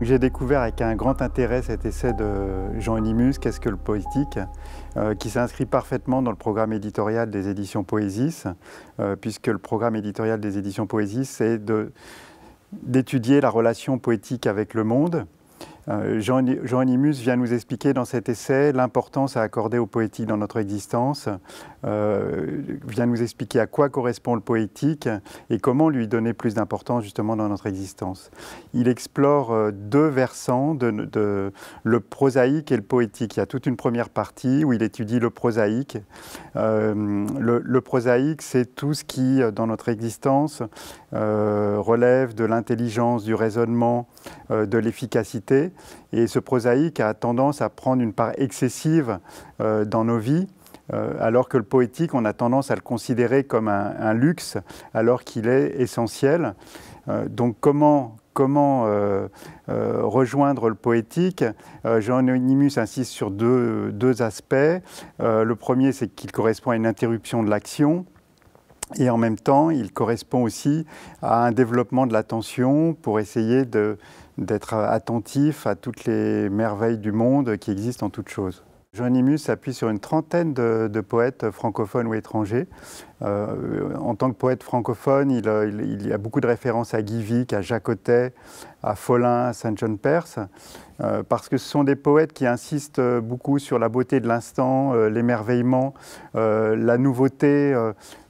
J'ai découvert avec un grand intérêt cet essai de Jean Unimus, Qu'est-ce que le poétique euh, qui s'inscrit parfaitement dans le programme éditorial des éditions Poésis, euh, puisque le programme éditorial des éditions Poésis, c'est d'étudier la relation poétique avec le monde, euh, Jean, Animus vient nous expliquer dans cet essai l'importance à accorder au poétique dans notre existence, euh, vient nous expliquer à quoi correspond le poétique et comment lui donner plus d'importance justement dans notre existence. Il explore euh, deux versants de, le prosaïque et le poétique. Il y a toute une première partie où il étudie le prosaïque. Euh, le, prosaïque, c'est tout ce qui, dans notre existence, relève de l'intelligence, du raisonnement, de l'efficacité. Et ce prosaïque a tendance à prendre une part excessive euh, dans nos vies, euh, alors que le poétique, on a tendance à le considérer comme un, luxe, alors qu'il est essentiel. Euh, donc comment rejoindre le poétique. Jean anonymus insiste sur deux aspects. le premier, c'est qu'il correspond à une interruption de l'action. Et en même temps, il correspond aussi à un développement de l'attention pour essayer d'être attentif à toutes les merveilles du monde qui existent en toutes choses. Joannimus s'appuie sur une trentaine de, poètes francophones ou étrangers. Euh, en tant que poète francophone, il, y a beaucoup de références à Guy à Jacotet, à Follin, à Saint-Jean-Perse, euh, parce que ce sont des poètes qui insistent euh, beaucoup sur la beauté de l'instant, euh, l'émerveillement, la nouveauté,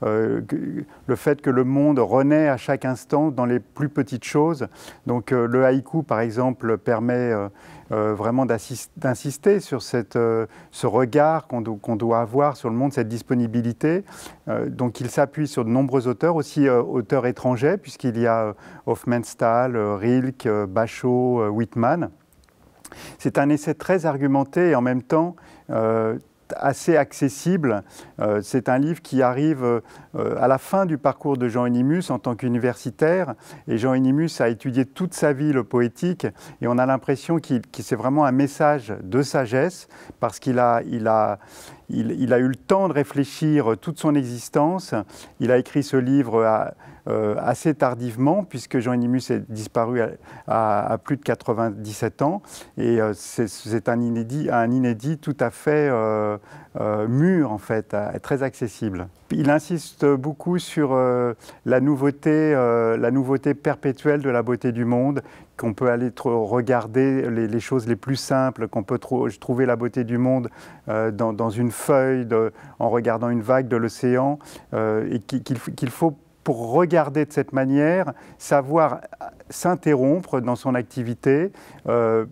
le fait que le monde renaît à chaque instant dans les plus petites choses. Donc le haïku, par exemple, permet vraiment d'insister sur cette, ce regard qu'on doit avoir sur le monde, cette disponibilité. donc il s'appuie sur de nombreux auteurs, aussi auteurs étrangers, puisqu'il y a Stahl, Rilke, euh, Bachot, euh, Whitman. C'est un essai très argumenté et en même temps euh, assez accessible. c'est un livre qui arrive à la fin du parcours de Jean Enimus en tant qu'universitaire. Et Jean Enimus a étudié toute sa vie le poétique et on a l'impression qu'il, c'est vraiment un message de sagesse parce qu'il a, il a, il, a eu le temps de réfléchir euh, toute son existence. Il a écrit ce livre euh, assez tardivement, puisque Jean Inimus est disparu à, plus de 97 ans. Et euh, c'est un inédit, un inédit tout à fait mûr, en fait, très accessible. Il insiste beaucoup sur la, nouveauté, la nouveauté perpétuelle de la beauté du monde, qu'on peut aller regarder les, choses les plus simples, qu'on peut trouver la beauté du monde dans, dans une feuille, en regardant une vague de l'océan, euh, et qu'il faut pour regarder de cette manière, savoir s'interrompre dans son activité. Euh,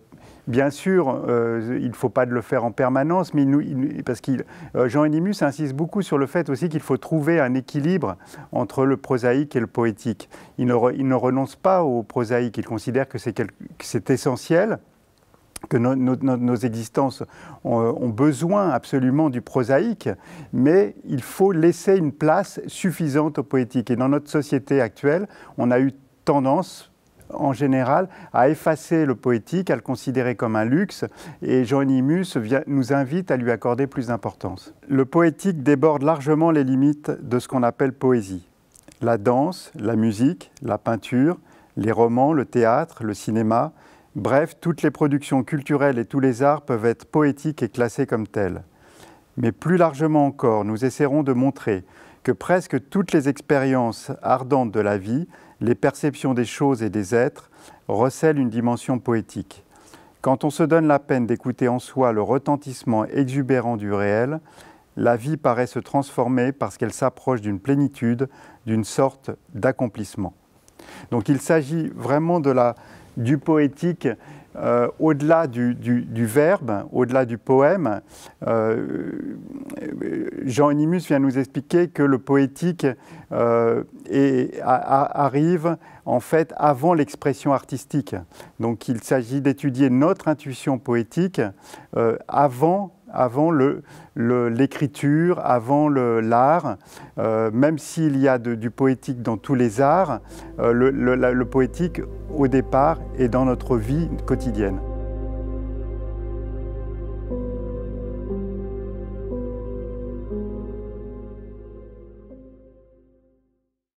bien sûr, euh, il ne faut pas le faire en permanence, mais parce que Jean enimus insiste beaucoup sur le fait aussi qu'il faut trouver un équilibre entre le prosaïque et le poétique. Il ne, il ne renonce pas au prosaïque, il considère que c'est essentiel, que nos existences ont, besoin absolument du prosaïque, mais il faut laisser une place suffisante au poétique. Et dans notre société actuelle, on a eu tendance en général, à effacer le poétique, à le considérer comme un luxe, et Mus nous invite à lui accorder plus d'importance. Le poétique déborde largement les limites de ce qu'on appelle poésie. La danse, la musique, la peinture, les romans, le théâtre, le cinéma, Bref, toutes les productions culturelles et tous les arts peuvent être poétiques et classés comme tels. Mais plus largement encore, nous essaierons de montrer que presque toutes les expériences ardentes de la vie, les perceptions des choses et des êtres, recèlent une dimension poétique. Quand on se donne la peine d'écouter en soi le retentissement exubérant du réel, la vie paraît se transformer parce qu'elle s'approche d'une plénitude, d'une sorte d'accomplissement. Donc il s'agit vraiment de la, du poétique euh, au-delà du, verbe, au-delà du poème. Euh, Jean Onimus vient nous expliquer que le poétique euh, arrive en fait avant l'expression artistique. Donc il s'agit d'étudier notre intuition poétique avant avant l'écriture, avant l'art. Euh, même s'il y a du poétique dans tous les arts, euh, le, le poétique, au départ, est dans notre vie quotidienne.